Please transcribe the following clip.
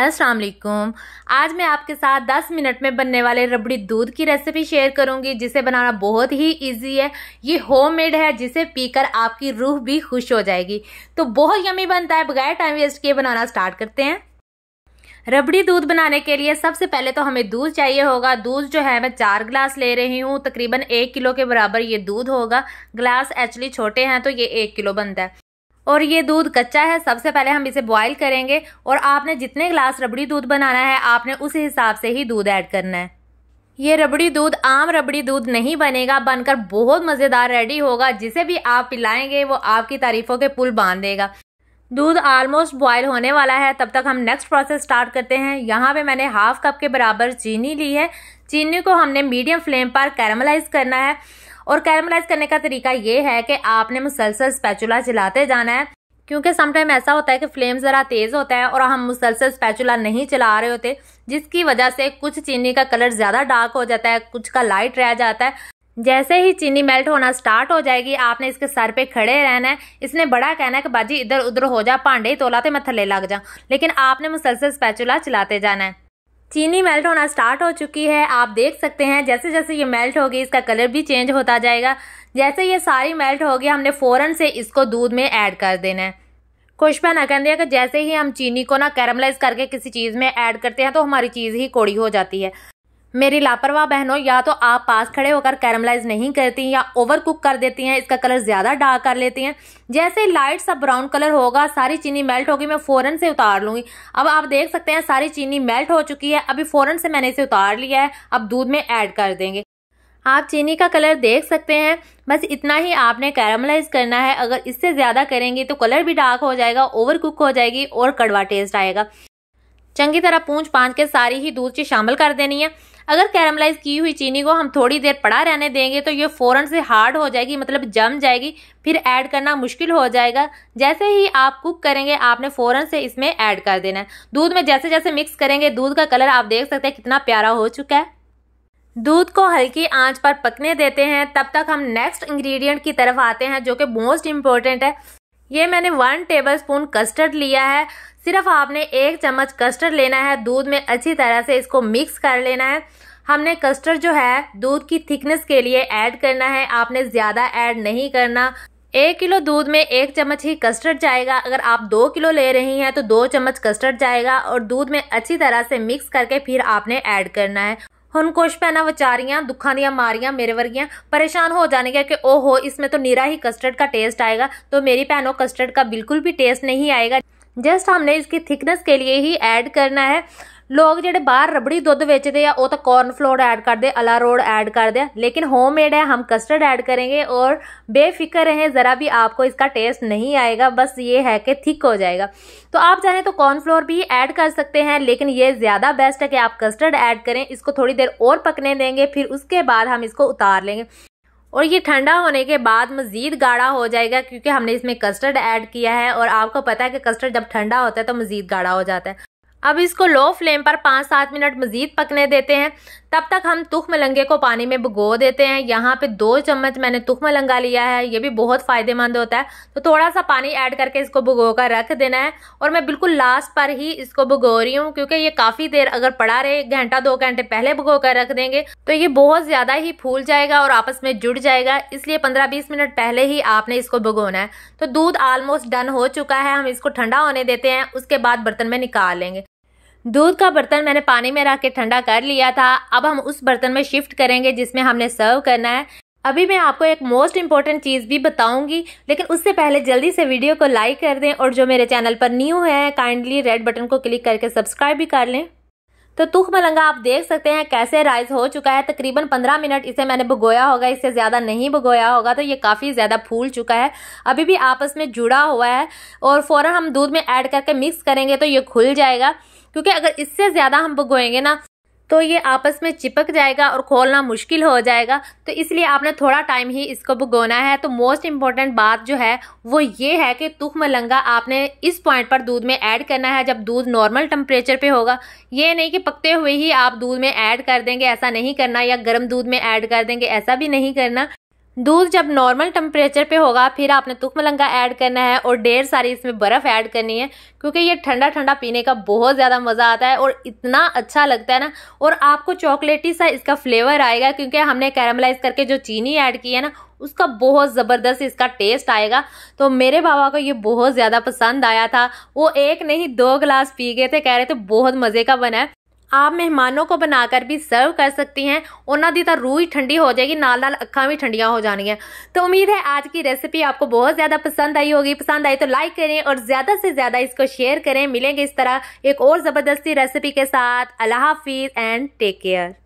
असलम आज मैं आपके साथ 10 मिनट में बनने वाले रबड़ी दूध की रेसिपी शेयर करूंगी जिसे बनाना बहुत ही इजी है ये होममेड है जिसे पीकर आपकी रूह भी खुश हो जाएगी तो बहुत यमी बनता है बगैर टाइम वेस्ट किए बनाना स्टार्ट करते हैं रबड़ी दूध बनाने के लिए सबसे पहले तो हमें दूध चाहिए होगा दूध जो है मैं चार गिलास ले रही हूँ तकरीबन एक किलो के बराबर ये दूध होगा गिलास एक्चुअली छोटे हैं तो ये एक किलो बनता है और ये दूध कच्चा है सबसे पहले हम इसे बॉईल करेंगे और आपने जितने ग्लास रबड़ी दूध बनाना है आपने उस हिसाब से ही दूध ऐड करना है ये रबड़ी दूध आम रबड़ी दूध नहीं बनेगा बनकर बहुत मज़ेदार रेडी होगा जिसे भी आप पिलाएंगे वो आपकी तारीफ़ों के पुल बांध देगा दूध आलमोस्ट बॉयल होने वाला है तब तक हम नेक्स्ट प्रोसेस स्टार्ट करते हैं यहाँ पे मैंने हाफ कप के बराबर चीनी ली है चीनी को हमने मीडियम फ्लेम पर कैरमलाइज करना है और कैरमलाइज करने का तरीका ये है कि आपने मुसलसल स्पैचुला चलाते जाना है क्योंकि समटाइम ऐसा होता है कि फ्लेम ज़रा तेज़ होता है और हम मुसलसल स्पैचुला नहीं चला रहे होते जिसकी वजह से कुछ चीनी का कलर ज़्यादा डार्क हो जाता है कुछ का लाइट रह जाता है जैसे ही चीनी मेल्ट होना स्टार्ट हो जाएगी आपने इसके सर पे खड़े रहना है इसने बड़ा कहना है कि बाजी इधर उधर हो जा भांडे ही तोलाते मैं थले लग जा लेकिन आपने मुसलसल स्पैचुला चलाते जाना है चीनी मेल्ट होना स्टार्ट हो चुकी है आप देख सकते हैं जैसे जैसे ये मेल्ट होगी इसका कलर भी चेंज होता जाएगा जैसे ये सारी मेल्ट होगी हमने फ़ौरन से इसको दूध में ऐड कर देना है खुशबा ना कह दिया कि जैसे ही हम चीनी को ना कैरमलाइज करके किसी चीज़ में ऐड करते हैं तो हमारी चीज़ ही कोड़ी हो जाती है मेरी लापरवाह बहनों या तो आप पास खड़े होकर कैरमलाइज नहीं करती या ओवर कुक कर देती हैं इसका कलर ज़्यादा डार्क कर लेती हैं जैसे लाइट सा ब्राउन कलर होगा सारी चीनी मेल्ट होगी मैं फ़ौरन से उतार लूँगी अब आप देख सकते हैं सारी चीनी मेल्ट हो चुकी है अभी फ़ौरन से मैंने इसे उतार लिया है अब दूध में ऐड कर देंगे आप चीनी का कलर देख सकते हैं बस इतना ही आपने कैरामलाइज करना है अगर इससे ज़्यादा करेंगे तो कलर भी डार्क हो जाएगा ओवर कुक हो जाएगी और कड़वा टेस्ट आएगा चंगी तरह पूंछ पाँच के सारी ही दूध चीज शामिल कर देनी है अगर कैरमलाइज की हुई चीनी को हम थोड़ी देर पड़ा रहने देंगे तो ये फ़ौरन से हार्ड हो जाएगी मतलब जम जाएगी फिर ऐड करना मुश्किल हो जाएगा जैसे ही आप कुक करेंगे आपने फ़ौरन से इसमें ऐड कर देना है दूध में जैसे जैसे मिक्स करेंगे दूध का कलर आप देख सकते हैं कितना प्यारा हो चुका है दूध को हल्की आंच पर पकने देते हैं तब तक हम नेक्स्ट इंग्रेडिएंट की तरफ आते हैं जो कि मोस्ट इम्पॉर्टेंट है ये मैंने वन टेबल स्पून कस्टर्ड लिया है सिर्फ आपने एक चम्मच कस्टर्ड लेना है दूध में अच्छी तरह से इसको मिक्स कर लेना है हमने कस्टर्ड जो है दूध की थिकनेस के लिए ऐड करना है आपने ज़्यादा ऐड नहीं करना एक किलो दूध में एक चम्मच ही कस्टर्ड जाएगा अगर आप दो किलो ले रही हैं तो दो चम्मच कस्टर्ड जाएगा और दूध में अच्छी तरह से मिक्स करके फिर आपने ऐड करना है हम कुछ ਭੈਣਾਂ ਵਿਚਾਰੀਆਂ दुखा दिया ਮਾਰੀਆਂ मेरे ਵਰਗੀਆਂ परेशान हो जाने का कि ओहो इसमें तो निरा ही कस्टर्ड का टेस्ट आएगा तो मेरी भैनों कस्टर्ड का बिल्कुल भी टेस्ट नहीं आएगा जस्ट हमने इसकी थिकनेस के लिए ही ऐड करना है जो ਜਿਹੜੇ रबड़ी ਰਬੜੀ ਦੁੱਧ हैं वो तो कॉर्नफ्लोर ऐड कर दे अला रोड ऐड कर हैं लेकिन होम मेड है हम कस्टर्ड ऐड करेंगे और बेफिक्र रहें ज़रा भी आपको इसका टेस्ट नहीं आएगा बस ये है कि थिक हो जाएगा तो आप चाहें तो कॉर्नफ्लोर भी ऐड कर सकते हैं लेकिन ये ज़्यादा बेस्ट है कि आप कस्टर्ड ऐड करें इसको थोड़ी देर और पकने देंगे फिर उसके बाद हम इसको उतार लेंगे और ये ठंडा होने के बाद मज़ीद गाढ़ा हो जाएगा क्योंकि हमने इसमें कस्टर्ड ऐड किया है और आपको पता है कि कस्टर्ड जब ठंडा होता है तो मज़ीद गाढ़ा हो जाता है अब इसको लो फ्लेम पर पाँच सात मिनट मज़ीद पकने देते हैं तब तक हम तुख मलंगे को पानी में भुगो देते हैं यहाँ पे दो चम्मच मैंने तुख मलंगा लिया है ये भी बहुत फ़ायदेमंद होता है तो थोड़ा सा पानी ऐड करके इसको भुगो कर रख देना है और मैं बिल्कुल लास्ट पर ही इसको भुगो रही हूँ क्योंकि ये काफ़ी देर अगर पड़ा रहे घंटा दो घंटे पहले भुगो कर रख देंगे तो ये बहुत ज़्यादा ही फूल जाएगा और आपस में जुड़ जाएगा इसलिए पंद्रह बीस मिनट पहले ही आपने इसको भुगोना है तो दूध आलमोस्ट डन हो चुका है हम इसको ठंडा होने देते हैं उसके बाद बर्तन में निकाल लेंगे दूध का बर्तन मैंने पानी में रख के ठंडा कर लिया था अब हम उस बर्तन में शिफ्ट करेंगे जिसमें हमने सर्व करना है अभी मैं आपको एक मोस्ट इम्पॉर्टेंट चीज़ भी बताऊंगी लेकिन उससे पहले जल्दी से वीडियो को लाइक कर दें और जो मेरे चैनल पर न्यू है काइंडली रेड बटन को क्लिक करके सब्सक्राइब भी कर लें तो तुख मलंगा आप देख सकते हैं कैसे राइस हो चुका है तकरीबन 15 मिनट इसे मैंने भगोया होगा इससे ज़्यादा नहीं भगोया होगा तो ये काफ़ी ज़्यादा फूल चुका है अभी भी आपस में जुड़ा हुआ है और फ़ौर हम दूध में ऐड करके मिक्स करेंगे तो ये खुल जाएगा क्योंकि अगर इससे ज़्यादा हम भगोएंगे ना तो ये आपस में चिपक जाएगा और खोलना मुश्किल हो जाएगा तो इसलिए आपने थोड़ा टाइम ही इसको भुगोना है तो मोस्ट इम्पॉर्टेंट बात जो है वो ये है कि तुख मलंगा आपने इस पॉइंट पर दूध में ऐड करना है जब दूध नॉर्मल टेम्परेचर पे होगा ये नहीं कि पकते हुए ही आप दूध में ऐड कर देंगे ऐसा नहीं करना या गर्म दूध में ऐड कर देंगे ऐसा भी नहीं करना दूध जब नॉर्मल टेम्परेचर पे होगा फिर आपने तुख मलंगा ऐड करना है और ढेर सारी इसमें बर्फ़ ऐड करनी है क्योंकि ये ठंडा ठंडा पीने का बहुत ज़्यादा मज़ा आता है और इतना अच्छा लगता है ना और आपको चॉकलेटी सा इसका फ्लेवर आएगा क्योंकि हमने कैरमलाइज करके जो चीनी ऐड की है ना उसका बहुत ज़बरदस्त इसका टेस्ट आएगा तो मेरे बाबा को ये बहुत ज़्यादा पसंद आया था वो एक नहीं दो गिलास पी गए थे कह रहे थे बहुत मज़े का बना है आप मेहमानों को बनाकर भी सर्व कर सकती हैं उन्होंने तो रूह ही ठंडी हो जाएगी नाल नाल अखा भी ठंडिया हो ਹੋ तो उम्मीद है आज की रेसिपी आपको बहुत ज़्यादा पसंद आई होगी पसंद आई तो लाइक करें और ज़्यादा से ज़्यादा इसको शेयर करें मिलेंगे इस तरह एक और ज़बरदस्ती रेसिपी के साथ अल्लाह हाफिज़ एंड टेक केयर